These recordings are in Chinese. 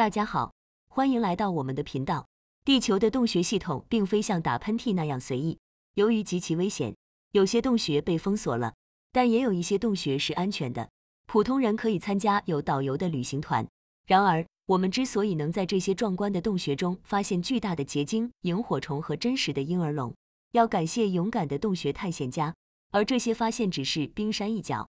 大家好，欢迎来到我们的频道。地球的洞穴系统并非像打喷嚏那样随意，由于极其危险，有些洞穴被封锁了，但也有一些洞穴是安全的，普通人可以参加有导游的旅行团。然而，我们之所以能在这些壮观的洞穴中发现巨大的结晶、萤火虫和真实的婴儿龙，要感谢勇敢的洞穴探险家。而这些发现只是冰山一角。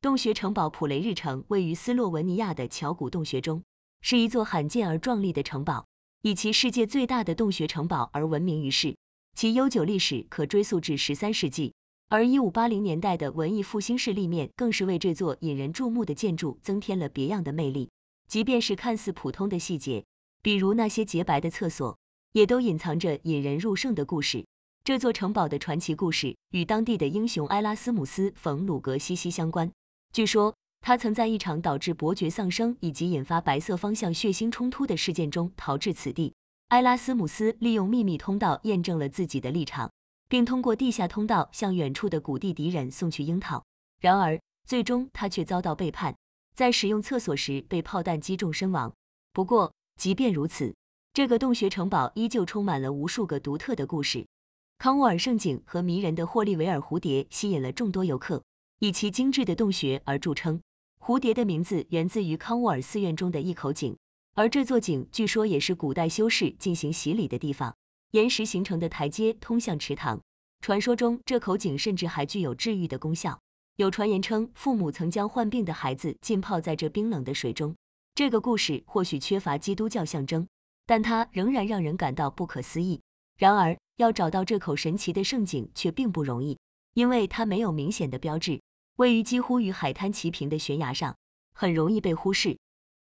洞穴城堡普雷日城位于斯洛文尼亚的乔古洞穴中。是一座罕见而壮丽的城堡，以其世界最大的洞穴城堡而闻名于世。其悠久历史可追溯至十三世纪，而一五八零年代的文艺复兴式立面更是为这座引人注目的建筑增添了别样的魅力。即便是看似普通的细节，比如那些洁白的厕所，也都隐藏着引人入胜的故事。这座城堡的传奇故事与当地的英雄埃拉斯姆斯·冯鲁格息息相关。据说。他曾在一场导致伯爵丧生以及引发白色方向血腥冲突的事件中逃至此地。埃拉·斯姆斯利用秘密通道验证了自己的立场，并通过地下通道向远处的谷地敌人送去樱桃。然而，最终他却遭到背叛，在使用厕所时被炮弹击中身亡。不过，即便如此，这个洞穴城堡依旧充满了无数个独特的故事。康沃尔圣景和迷人的霍利维尔蝴蝶吸引了众多游客，以其精致的洞穴而著称。蝴蝶的名字源自于康沃尔寺院中的一口井，而这座井据说也是古代修士进行洗礼的地方。岩石形成的台阶通向池塘，传说中这口井甚至还具有治愈的功效。有传言称，父母曾将患病的孩子浸泡在这冰冷的水中。这个故事或许缺乏基督教象征，但它仍然让人感到不可思议。然而，要找到这口神奇的圣井却并不容易，因为它没有明显的标志。位于几乎与海滩齐平的悬崖上，很容易被忽视。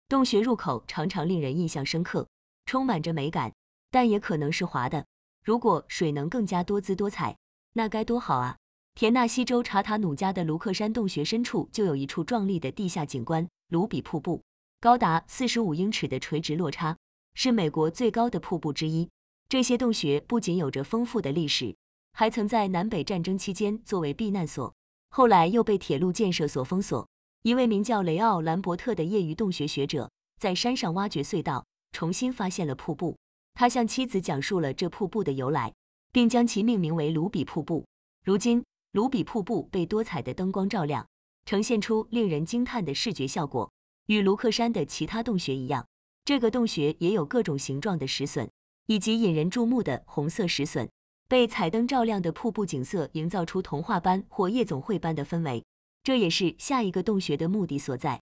洞穴入口常常令人印象深刻，充满着美感，但也可能是滑的。如果水能更加多姿多彩，那该多好啊！田纳西州查塔努加的卢克山洞穴深处就有一处壮丽的地下景观——卢比瀑布，高达四十五英尺的垂直落差是美国最高的瀑布之一。这些洞穴不仅有着丰富的历史，还曾在南北战争期间作为避难所。后来又被铁路建设所封锁。一位名叫雷奥·兰伯特的业余洞穴学者在山上挖掘隧道，重新发现了瀑布。他向妻子讲述了这瀑布的由来，并将其命名为卢比瀑布。如今，卢比瀑布被多彩的灯光照亮，呈现出令人惊叹的视觉效果。与卢克山的其他洞穴一样，这个洞穴也有各种形状的石笋，以及引人注目的红色石笋。被彩灯照亮的瀑布景色，营造出童话般或夜总会般的氛围。这也是下一个洞穴的目的所在。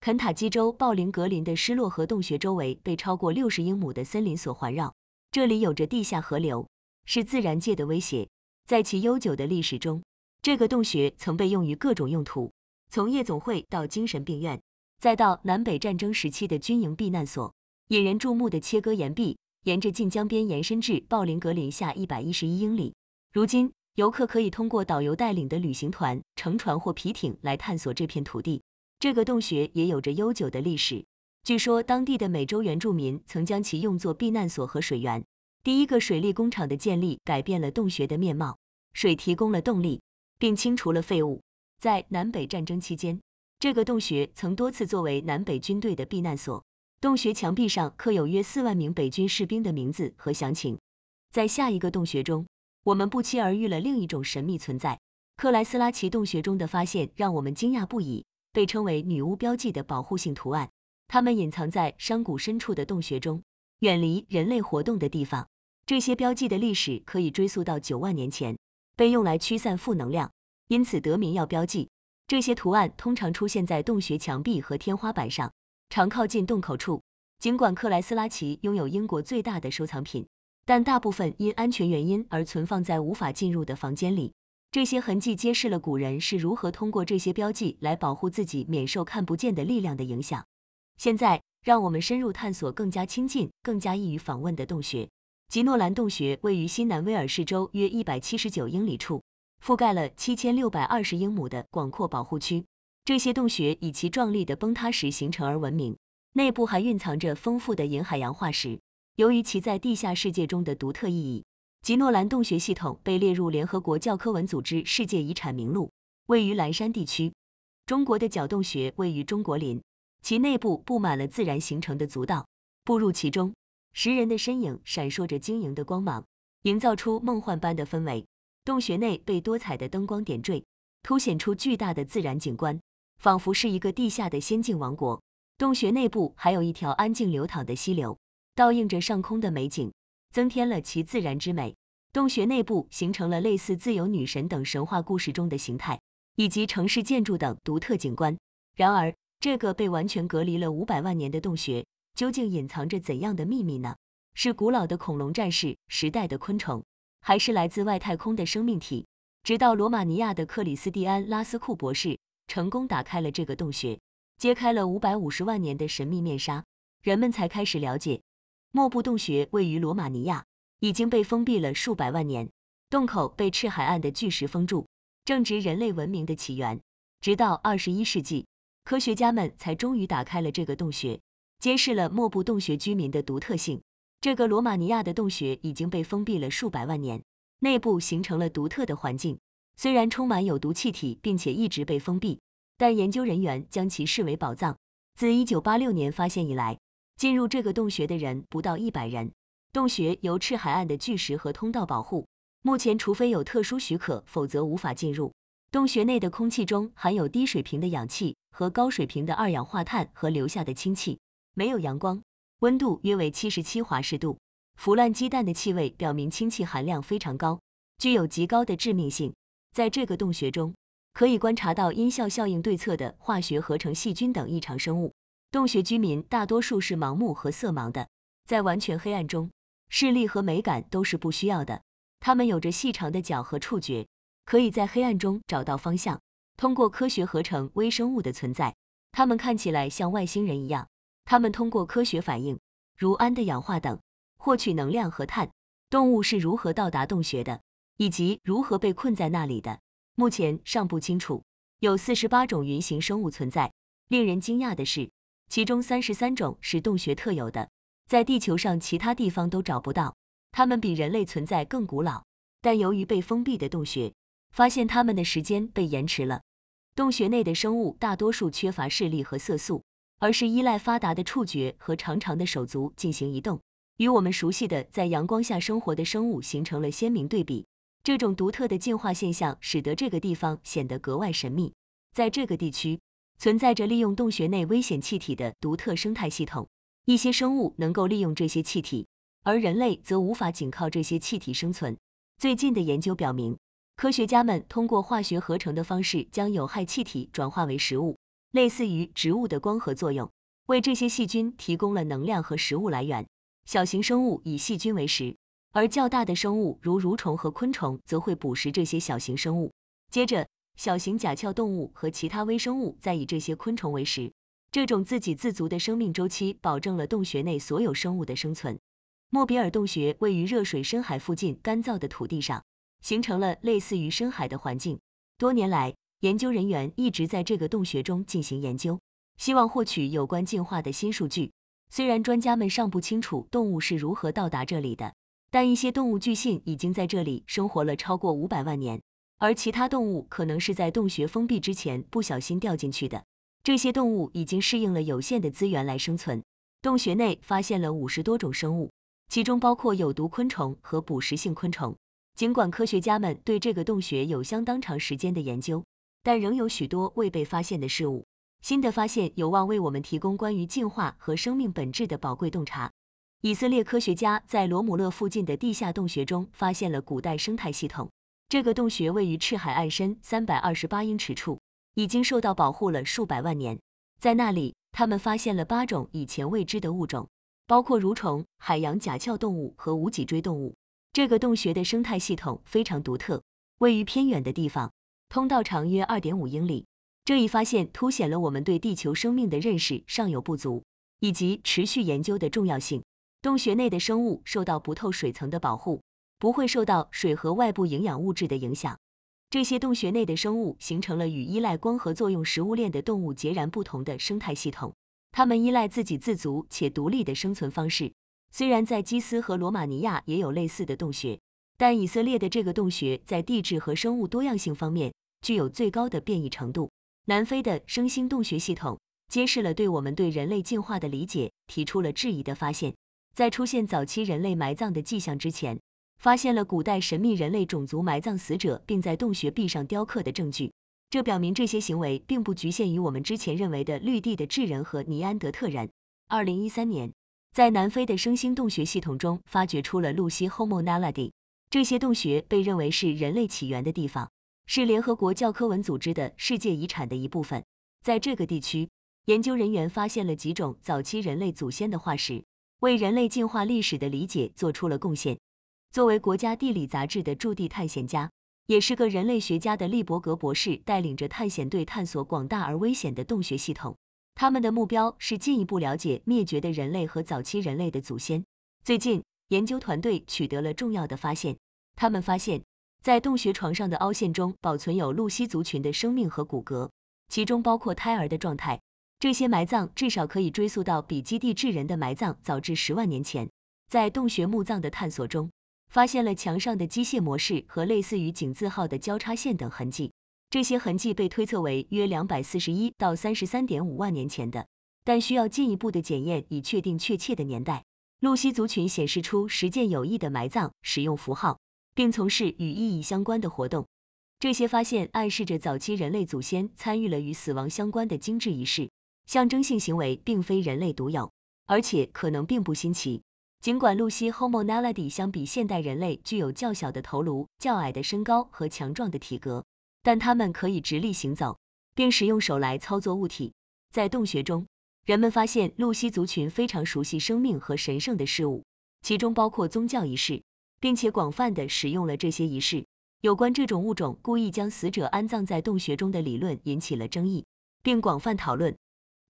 肯塔基州鲍林格林的失落河洞穴周围被超过六十英亩的森林所环绕。这里有着地下河流，是自然界的威胁。在其悠久的历史中，这个洞穴曾被用于各种用途，从夜总会到精神病院，再到南北战争时期的军营避难所。引人注目的切割岩壁。沿着晋江边延伸至鲍林格林下一百一十一英里。如今，游客可以通过导游带领的旅行团，乘船或皮艇来探索这片土地。这个洞穴也有着悠久的历史，据说当地的美洲原住民曾将其用作避难所和水源。第一个水利工厂的建立改变了洞穴的面貌，水提供了动力，并清除了废物。在南北战争期间，这个洞穴曾多次作为南北军队的避难所。洞穴墙壁上刻有约四万名北军士兵的名字和详情。在下一个洞穴中，我们不期而遇了另一种神秘存在。克莱斯拉奇洞穴中的发现让我们惊讶不已。被称为“女巫标记”的保护性图案，它们隐藏在山谷深处的洞穴中，远离人类活动的地方。这些标记的历史可以追溯到九万年前，被用来驱散负能量，因此得名“要标记”。这些图案通常出现在洞穴墙壁和天花板上。常靠近洞口处。尽管克莱斯拉奇拥有英国最大的收藏品，但大部分因安全原因而存放在无法进入的房间里。这些痕迹揭示了古人是如何通过这些标记来保护自己免受看不见的力量的影响。现在，让我们深入探索更加亲近、更加易于访问的洞穴——吉诺兰洞穴，位于新南威尔士州约一百七十九英里处，覆盖了七千六百二十英亩的广阔保护区。这些洞穴以其壮丽的崩塌石形成而闻名，内部还蕴藏着丰富的银海洋化石。由于其在地下世界中的独特意义，吉诺兰洞穴系统被列入联合国教科文组织世界遗产名录。位于蓝山地区，中国的角洞穴位于中国林，其内部布满了自然形成的足道。步入其中，石人的身影闪烁着晶莹的光芒，营造出梦幻般的氛围。洞穴内被多彩的灯光点缀，凸显出巨大的自然景观。仿佛是一个地下的仙境王国，洞穴内部还有一条安静流淌的溪流，倒映着上空的美景，增添了其自然之美。洞穴内部形成了类似自由女神等神话故事中的形态，以及城市建筑等独特景观。然而，这个被完全隔离了五百万年的洞穴究竟隐藏着怎样的秘密呢？是古老的恐龙战士时代的昆虫，还是来自外太空的生命体？直到罗马尼亚的克里斯蒂安·拉斯库博士。成功打开了这个洞穴，揭开了五百五十万年的神秘面纱，人们才开始了解。莫布洞穴位于罗马尼亚，已经被封闭了数百万年，洞口被赤海岸的巨石封住。正值人类文明的起源，直到二十一世纪，科学家们才终于打开了这个洞穴，揭示了莫布洞穴居民的独特性。这个罗马尼亚的洞穴已经被封闭了数百万年，内部形成了独特的环境。虽然充满有毒气体，并且一直被封闭，但研究人员将其视为宝藏。自一九八六年发现以来，进入这个洞穴的人不到一百人。洞穴由赤海岸的巨石和通道保护，目前除非有特殊许可，否则无法进入。洞穴内的空气中含有低水平的氧气和高水平的二氧化碳和留下的氢气，没有阳光，温度约为七十七华氏度。腐烂鸡蛋的气味表明氢气含量非常高，具有极高的致命性。在这个洞穴中，可以观察到音效效应对策的化学合成细菌等异常生物。洞穴居民大多数是盲目和色盲的，在完全黑暗中，视力和美感都是不需要的。他们有着细长的脚和触觉，可以在黑暗中找到方向。通过科学合成微生物的存在，他们看起来像外星人一样。他们通过科学反应，如氨的氧化等，获取能量和碳。动物是如何到达洞穴的？以及如何被困在那里的，目前尚不清楚。有四十八种云形生物存在。令人惊讶的是，其中三十三种是洞穴特有的，在地球上其他地方都找不到。它们比人类存在更古老，但由于被封闭的洞穴，发现它们的时间被延迟了。洞穴内的生物大多数缺乏视力和色素，而是依赖发达的触觉和长长的手足进行移动，与我们熟悉的在阳光下生活的生物形成了鲜明对比。这种独特的进化现象使得这个地方显得格外神秘。在这个地区，存在着利用洞穴内危险气体的独特生态系统。一些生物能够利用这些气体，而人类则无法仅靠这些气体生存。最近的研究表明，科学家们通过化学合成的方式将有害气体转化为食物，类似于植物的光合作用，为这些细菌提供了能量和食物来源。小型生物以细菌为食。而较大的生物，如蠕虫和昆虫，则会捕食这些小型生物。接着，小型甲壳动物和其他微生物再以这些昆虫为食。这种自给自足的生命周期保证了洞穴内所有生物的生存。莫比尔洞穴位于热水深海附近干燥的土地上，形成了类似于深海的环境。多年来，研究人员一直在这个洞穴中进行研究，希望获取有关进化的新数据。虽然专家们尚不清楚动物是如何到达这里的。但一些动物巨性已经在这里生活了超过五百万年，而其他动物可能是在洞穴封闭之前不小心掉进去的。这些动物已经适应了有限的资源来生存。洞穴内发现了五十多种生物，其中包括有毒昆虫和捕食性昆虫。尽管科学家们对这个洞穴有相当长时间的研究，但仍有许多未被发现的事物。新的发现有望为我们提供关于进化和生命本质的宝贵洞察。以色列科学家在罗姆勒附近的地下洞穴中发现了古代生态系统。这个洞穴位于赤海岸深三百二十八英尺处，已经受到保护了数百万年。在那里，他们发现了八种以前未知的物种，包括蠕虫、海洋甲壳动物和无脊椎动物。这个洞穴的生态系统非常独特，位于偏远的地方，通道长约二点五英里。这一发现凸显了我们对地球生命的认识尚有不足，以及持续研究的重要性。洞穴内的生物受到不透水层的保护，不会受到水和外部营养物质的影响。这些洞穴内的生物形成了与依赖光合作用食物链的动物截然不同的生态系统。它们依赖自给自足且独立的生存方式。虽然在基斯和罗马尼亚也有类似的洞穴，但以色列的这个洞穴在地质和生物多样性方面具有最高的变异程度。南非的生星洞穴系统揭示了对我们对人类进化的理解提出了质疑的发现。在出现早期人类埋葬的迹象之前，发现了古代神秘人类种族埋葬死者，并在洞穴壁上雕刻的证据。这表明这些行为并不局限于我们之前认为的绿地的智人和尼安德特人。二零一三年，在南非的生星洞穴系统中发掘出了露西 （Homo naledi）。这些洞穴被认为是人类起源的地方，是联合国教科文组织的世界遗产的一部分。在这个地区，研究人员发现了几种早期人类祖先的化石。为人类进化历史的理解做出了贡献。作为国家地理杂志的驻地探险家，也是个人类学家的利伯格博士，带领着探险队探索广大而危险的洞穴系统。他们的目标是进一步了解灭绝的人类和早期人类的祖先。最近，研究团队取得了重要的发现。他们发现，在洞穴床上的凹陷中保存有露西族群的生命和骨骼，其中包括胎儿的状态。这些埋葬至少可以追溯到比基蒂智人的埋葬早至十万年前。在洞穴墓葬的探索中，发现了墙上的机械模式和类似于井字号的交叉线等痕迹。这些痕迹被推测为约两百四十一到三十三点五万年前的，但需要进一步的检验以确定确切的年代。露西族群显示出实践有益的埋葬、使用符号，并从事与意义相关的活动。这些发现暗示着早期人类祖先参与了与死亡相关的精致仪式。象征性行为并非人类独有，而且可能并不新奇。尽管露西 （Homo naledi） 相比现代人类具有较小的头颅、较矮的身高和强壮的体格，但他们可以直立行走，并使用手来操作物体。在洞穴中，人们发现露西族群非常熟悉生命和神圣的事物，其中包括宗教仪式，并且广泛地使用了这些仪式。有关这种物种故意将死者安葬在洞穴中的理论引起了争议，并广泛讨论。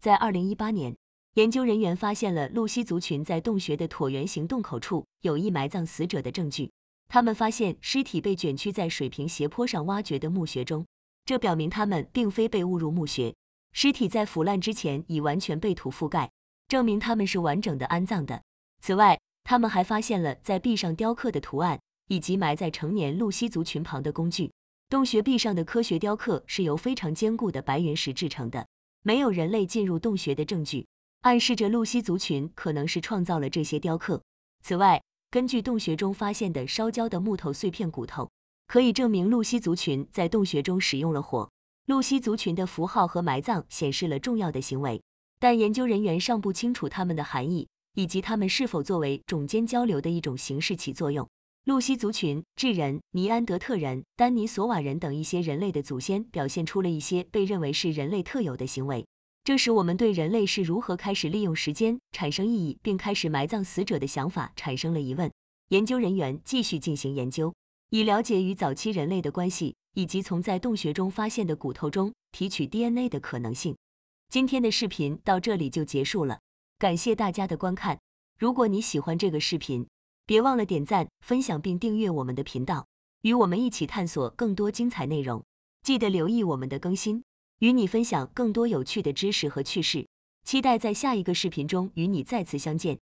在二零一八年，研究人员发现了露西族群在洞穴的椭圆形洞口处有意埋葬死者的证据。他们发现尸体被卷曲在水平斜坡上挖掘的墓穴中，这表明他们并非被误入墓穴。尸体在腐烂之前已完全被土覆盖，证明他们是完整的安葬的。此外，他们还发现了在壁上雕刻的图案，以及埋在成年露西族群旁的工具。洞穴壁上的科学雕刻是由非常坚固的白云石制成的。没有人类进入洞穴的证据，暗示着露西族群可能是创造了这些雕刻。此外，根据洞穴中发现的烧焦的木头碎片、骨头，可以证明露西族群在洞穴中使用了火。露西族群的符号和埋葬显示了重要的行为，但研究人员尚不清楚它们的含义，以及它们是否作为种间交流的一种形式起作用。露西族群、智人、尼安德特人、丹尼索瓦人等一些人类的祖先表现出了一些被认为是人类特有的行为，这使我们对人类是如何开始利用时间产生意义，并开始埋葬死者的想法产生了疑问。研究人员继续进行研究，以了解与早期人类的关系，以及从在洞穴中发现的骨头中提取 DNA 的可能性。今天的视频到这里就结束了，感谢大家的观看。如果你喜欢这个视频，别忘了点赞、分享并订阅我们的频道，与我们一起探索更多精彩内容。记得留意我们的更新，与你分享更多有趣的知识和趣事。期待在下一个视频中与你再次相见。